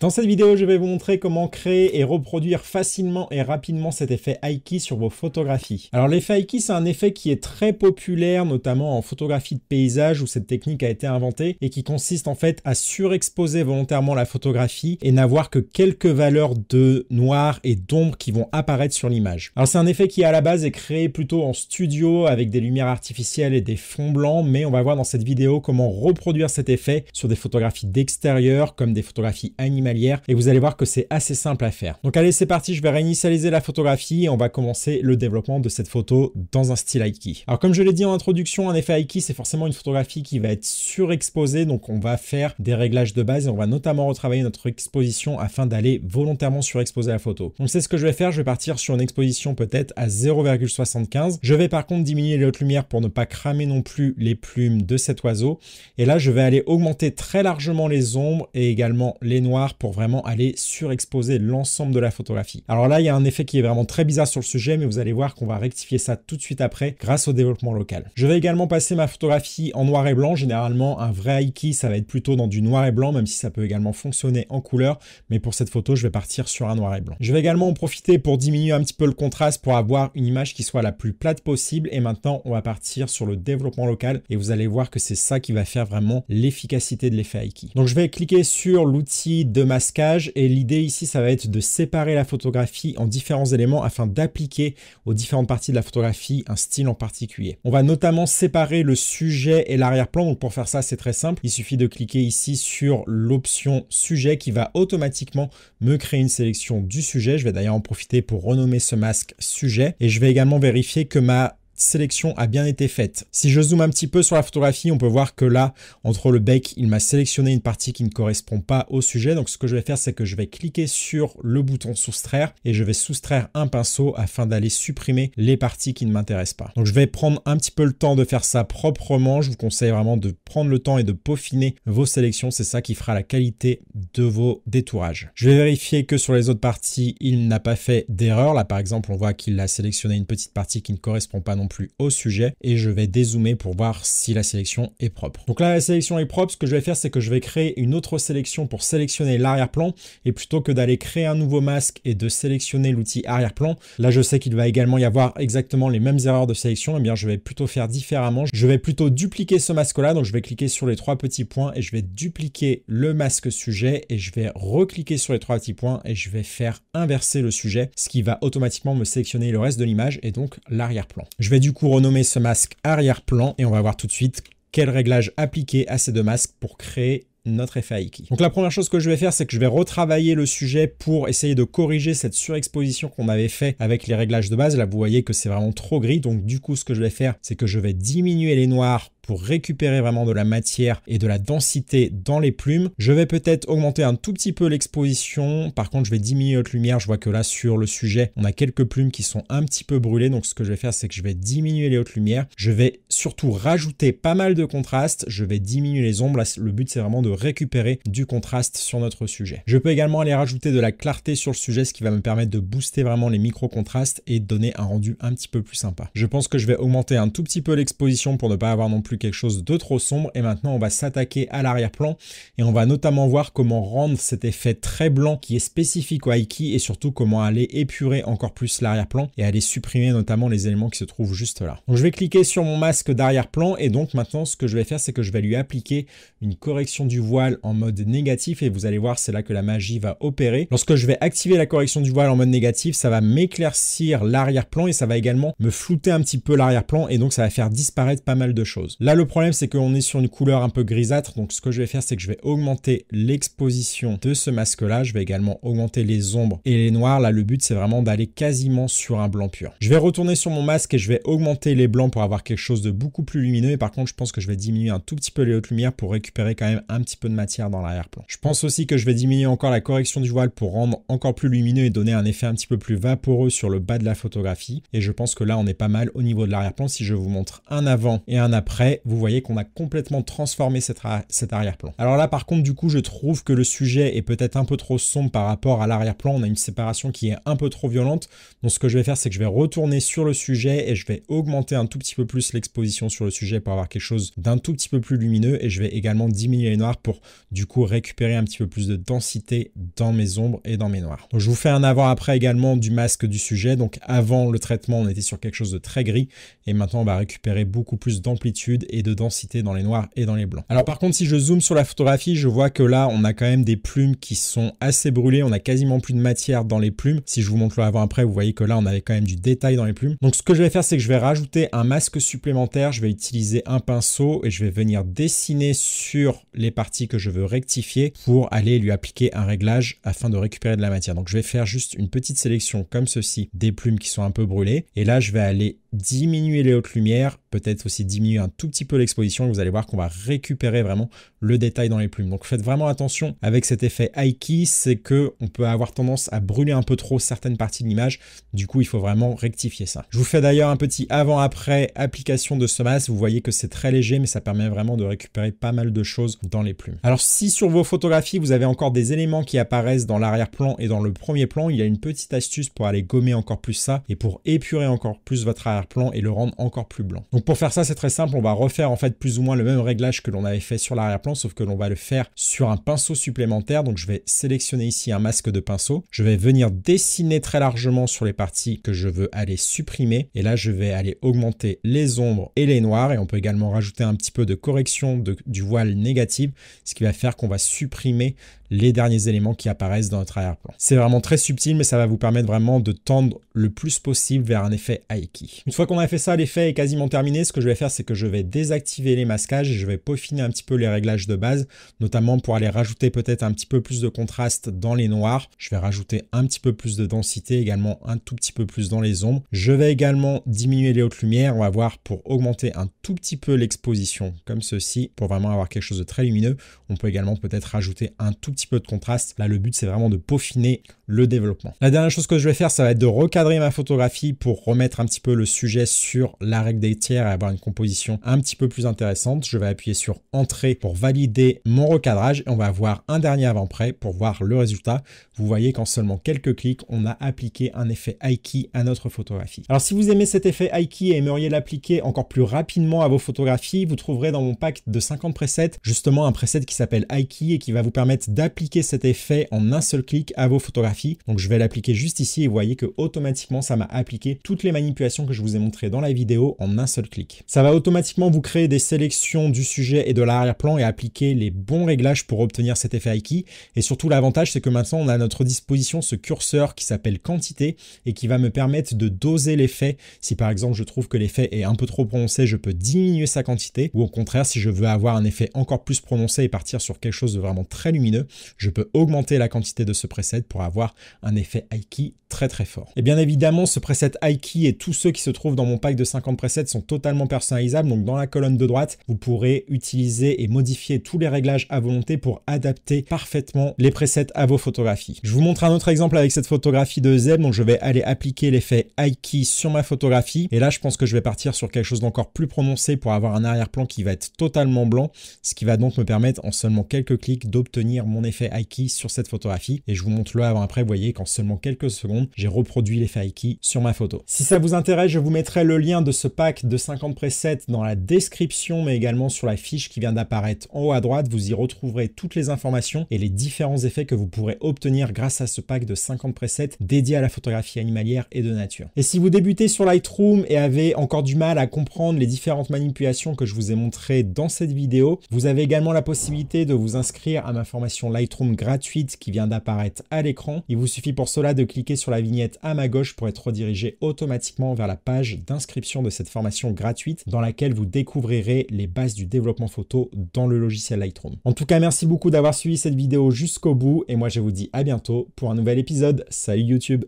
Dans cette vidéo, je vais vous montrer comment créer et reproduire facilement et rapidement cet effet Aiki sur vos photographies. Alors l'effet Aiki, c'est un effet qui est très populaire, notamment en photographie de paysage où cette technique a été inventée et qui consiste en fait à surexposer volontairement la photographie et n'avoir que quelques valeurs de noir et d'ombre qui vont apparaître sur l'image. Alors c'est un effet qui à la base est créé plutôt en studio avec des lumières artificielles et des fonds blancs, mais on va voir dans cette vidéo comment reproduire cet effet sur des photographies d'extérieur comme des photographies animées et vous allez voir que c'est assez simple à faire. Donc allez, c'est parti, je vais réinitialiser la photographie et on va commencer le développement de cette photo dans un style Ikea. Alors comme je l'ai dit en introduction, un effet IKEA c'est forcément une photographie qui va être surexposée, donc on va faire des réglages de base et on va notamment retravailler notre exposition afin d'aller volontairement surexposer la photo. Donc c'est ce que je vais faire, je vais partir sur une exposition peut-être à 0,75. Je vais par contre diminuer les hautes lumières pour ne pas cramer non plus les plumes de cet oiseau. Et là, je vais aller augmenter très largement les ombres et également les noirs pour vraiment aller surexposer l'ensemble de la photographie. Alors là, il y a un effet qui est vraiment très bizarre sur le sujet, mais vous allez voir qu'on va rectifier ça tout de suite après grâce au développement local. Je vais également passer ma photographie en noir et blanc. Généralement, un vrai Aiki, ça va être plutôt dans du noir et blanc, même si ça peut également fonctionner en couleur. Mais pour cette photo, je vais partir sur un noir et blanc. Je vais également en profiter pour diminuer un petit peu le contraste pour avoir une image qui soit la plus plate possible. Et maintenant, on va partir sur le développement local et vous allez voir que c'est ça qui va faire vraiment l'efficacité de l'effet Aiki. Donc, je vais cliquer sur l'outil masquage et l'idée ici ça va être de séparer la photographie en différents éléments afin d'appliquer aux différentes parties de la photographie un style en particulier. On va notamment séparer le sujet et l'arrière-plan donc pour faire ça c'est très simple, il suffit de cliquer ici sur l'option sujet qui va automatiquement me créer une sélection du sujet, je vais d'ailleurs en profiter pour renommer ce masque sujet et je vais également vérifier que ma sélection a bien été faite. Si je zoome un petit peu sur la photographie, on peut voir que là, entre le bec, il m'a sélectionné une partie qui ne correspond pas au sujet. Donc ce que je vais faire, c'est que je vais cliquer sur le bouton soustraire et je vais soustraire un pinceau afin d'aller supprimer les parties qui ne m'intéressent pas. Donc je vais prendre un petit peu le temps de faire ça proprement. Je vous conseille vraiment de prendre le temps et de peaufiner vos sélections. C'est ça qui fera la qualité de vos détourages. Je vais vérifier que sur les autres parties, il n'a pas fait d'erreur. Là, par exemple, on voit qu'il a sélectionné une petite partie qui ne correspond pas non plus au sujet et je vais dézoomer pour voir si la sélection est propre. Donc là, la sélection est propre. Ce que je vais faire, c'est que je vais créer une autre sélection pour sélectionner l'arrière-plan et plutôt que d'aller créer un nouveau masque et de sélectionner l'outil arrière-plan, là, je sais qu'il va également y avoir exactement les mêmes erreurs de sélection. Et eh bien, je vais plutôt faire différemment. Je vais plutôt dupliquer ce masque-là. Donc, je vais cliquer sur les trois petits points et je vais dupliquer le masque sujet et je vais recliquer sur les trois petits points et je vais faire inverser le sujet, ce qui va automatiquement me sélectionner le reste de l'image et donc l'arrière-plan. Je vais du coup renommer ce masque arrière-plan et on va voir tout de suite quel réglage appliquer à ces deux masques pour créer notre effet Aiki. Donc la première chose que je vais faire, c'est que je vais retravailler le sujet pour essayer de corriger cette surexposition qu'on avait fait avec les réglages de base. Là, vous voyez que c'est vraiment trop gris. Donc du coup, ce que je vais faire, c'est que je vais diminuer les noirs pour récupérer vraiment de la matière et de la densité dans les plumes. Je vais peut-être augmenter un tout petit peu l'exposition. Par contre, je vais diminuer haute lumière. Je vois que là, sur le sujet, on a quelques plumes qui sont un petit peu brûlées. Donc, ce que je vais faire, c'est que je vais diminuer les hautes lumières. Je vais surtout rajouter pas mal de contraste. Je vais diminuer les ombres. le but, c'est vraiment de récupérer du contraste sur notre sujet. Je peux également aller rajouter de la clarté sur le sujet, ce qui va me permettre de booster vraiment les micro-contrastes et donner un rendu un petit peu plus sympa. Je pense que je vais augmenter un tout petit peu l'exposition pour ne pas avoir non plus quelque chose de trop sombre. Et maintenant, on va s'attaquer à l'arrière-plan et on va notamment voir comment rendre cet effet très blanc qui est spécifique au Aiki et surtout comment aller épurer encore plus l'arrière-plan et aller supprimer notamment les éléments qui se trouvent juste là. Donc, je vais cliquer sur mon masque d'arrière-plan et donc maintenant, ce que je vais faire, c'est que je vais lui appliquer une correction du voile en mode négatif et vous allez voir, c'est là que la magie va opérer. Lorsque je vais activer la correction du voile en mode négatif, ça va m'éclaircir l'arrière-plan et ça va également me flouter un petit peu l'arrière-plan et donc ça va faire disparaître pas mal de choses. Là, le problème, c'est qu'on est sur une couleur un peu grisâtre. Donc, ce que je vais faire, c'est que je vais augmenter l'exposition de ce masque-là. Je vais également augmenter les ombres et les noirs. Là, le but, c'est vraiment d'aller quasiment sur un blanc pur. Je vais retourner sur mon masque et je vais augmenter les blancs pour avoir quelque chose de beaucoup plus lumineux. Et par contre, je pense que je vais diminuer un tout petit peu les hautes lumières pour récupérer quand même un petit peu de matière dans l'arrière-plan. Je pense aussi que je vais diminuer encore la correction du voile pour rendre encore plus lumineux et donner un effet un petit peu plus vaporeux sur le bas de la photographie. Et je pense que là, on est pas mal au niveau de l'arrière-plan. Si je vous montre un avant et un après, vous voyez qu'on a complètement transformé cet, cet arrière-plan. Alors là, par contre, du coup, je trouve que le sujet est peut-être un peu trop sombre par rapport à l'arrière-plan. On a une séparation qui est un peu trop violente. Donc ce que je vais faire, c'est que je vais retourner sur le sujet et je vais augmenter un tout petit peu plus l'exposition sur le sujet pour avoir quelque chose d'un tout petit peu plus lumineux et je vais également diminuer les noirs pour du coup récupérer un petit peu plus de densité dans mes ombres et dans mes noirs. je vous fais un avant-après également du masque du sujet. Donc avant le traitement, on était sur quelque chose de très gris et maintenant on va récupérer beaucoup plus d'amplitude et de densité dans les noirs et dans les blancs. Alors par contre, si je zoome sur la photographie, je vois que là, on a quand même des plumes qui sont assez brûlées, on a quasiment plus de matière dans les plumes. Si je vous montre le avant après, vous voyez que là, on avait quand même du détail dans les plumes. Donc ce que je vais faire, c'est que je vais rajouter un masque supplémentaire, je vais utiliser un pinceau et je vais venir dessiner sur les parties que je veux rectifier pour aller lui appliquer un réglage afin de récupérer de la matière. Donc je vais faire juste une petite sélection comme ceci des plumes qui sont un peu brûlées et là je vais aller diminuer les hautes lumières, peut-être aussi diminuer un tout petit peu l'exposition vous allez voir qu'on va récupérer vraiment le détail dans les plumes. Donc faites vraiment attention avec cet effet key, c'est que on peut avoir tendance à brûler un peu trop certaines parties de l'image, du coup il faut vraiment rectifier ça. Je vous fais d'ailleurs un petit avant-après application de ce masque, vous voyez que c'est très léger mais ça permet vraiment de récupérer pas mal de choses dans les plumes. Alors si sur vos photographies vous avez encore des éléments qui apparaissent dans l'arrière-plan et dans le premier plan, il y a une petite astuce pour aller gommer encore plus ça et pour épurer encore plus votre arrière plan et le rendre encore plus blanc. Donc pour faire ça, c'est très simple, on va refaire en fait plus ou moins le même réglage que l'on avait fait sur l'arrière-plan, sauf que l'on va le faire sur un pinceau supplémentaire. Donc je vais sélectionner ici un masque de pinceau. Je vais venir dessiner très largement sur les parties que je veux aller supprimer. Et là, je vais aller augmenter les ombres et les noirs. Et on peut également rajouter un petit peu de correction du voile négatif, ce qui va faire qu'on va supprimer les derniers éléments qui apparaissent dans notre arrière-plan. C'est vraiment très subtil, mais ça va vous permettre vraiment de tendre le plus possible vers un effet key. Une fois qu'on a fait ça, l'effet est quasiment terminé. Ce que je vais faire, c'est que je vais désactiver les masquages et je vais peaufiner un petit peu les réglages de base, notamment pour aller rajouter peut-être un petit peu plus de contraste dans les noirs. Je vais rajouter un petit peu plus de densité, également un tout petit peu plus dans les ombres. Je vais également diminuer les hautes lumières, on va voir, pour augmenter un tout petit peu l'exposition, comme ceci, pour vraiment avoir quelque chose de très lumineux. On peut également peut-être rajouter un tout petit peu de contraste. Là, le but, c'est vraiment de peaufiner le développement. La dernière chose que je vais faire, ça va être de recadrer ma photographie pour remettre un petit peu le sujet sur la règle des tiers et avoir une composition un petit peu plus intéressante, je vais appuyer sur Entrée pour valider mon recadrage et on va avoir un dernier avant-prêt pour voir le résultat. Vous voyez qu'en seulement quelques clics, on a appliqué un effet IKEA à notre photographie. Alors si vous aimez cet effet Aiki et aimeriez l'appliquer encore plus rapidement à vos photographies, vous trouverez dans mon pack de 50 presets justement un preset qui s'appelle IKEA et qui va vous permettre d'appliquer cet effet en un seul clic à vos photographies. Donc je vais l'appliquer juste ici et vous voyez que automatiquement ça m'a appliqué toutes les manipulations que je vous vous ai montré dans la vidéo en un seul clic. Ça va automatiquement vous créer des sélections du sujet et de l'arrière-plan et appliquer les bons réglages pour obtenir cet effet Aiki. Et surtout l'avantage c'est que maintenant on a à notre disposition ce curseur qui s'appelle quantité et qui va me permettre de doser l'effet. Si par exemple je trouve que l'effet est un peu trop prononcé, je peux diminuer sa quantité ou au contraire si je veux avoir un effet encore plus prononcé et partir sur quelque chose de vraiment très lumineux, je peux augmenter la quantité de ce preset pour avoir un effet Aiki très très fort. Et bien évidemment ce preset Aiki et tous ceux qui se dans mon pack de 50 presets sont totalement personnalisables. Donc dans la colonne de droite, vous pourrez utiliser et modifier tous les réglages à volonté pour adapter parfaitement les presets à vos photographies. Je vous montre un autre exemple avec cette photographie de Z. Donc je vais aller appliquer l'effet key sur ma photographie. Et là, je pense que je vais partir sur quelque chose d'encore plus prononcé pour avoir un arrière-plan qui va être totalement blanc. Ce qui va donc me permettre en seulement quelques clics d'obtenir mon effet key sur cette photographie. Et je vous montre le avant après. voyez qu'en seulement quelques secondes, j'ai reproduit l'effet key sur ma photo. Si ça vous intéresse, je vous vous mettrai le lien de ce pack de 50 presets dans la description, mais également sur la fiche qui vient d'apparaître en haut à droite. Vous y retrouverez toutes les informations et les différents effets que vous pourrez obtenir grâce à ce pack de 50 presets dédié à la photographie animalière et de nature. Et si vous débutez sur Lightroom et avez encore du mal à comprendre les différentes manipulations que je vous ai montrées dans cette vidéo, vous avez également la possibilité de vous inscrire à ma formation Lightroom gratuite qui vient d'apparaître à l'écran. Il vous suffit pour cela de cliquer sur la vignette à ma gauche pour être redirigé automatiquement vers la page d'inscription de cette formation gratuite dans laquelle vous découvrirez les bases du développement photo dans le logiciel Lightroom. En tout cas, merci beaucoup d'avoir suivi cette vidéo jusqu'au bout et moi je vous dis à bientôt pour un nouvel épisode. Salut YouTube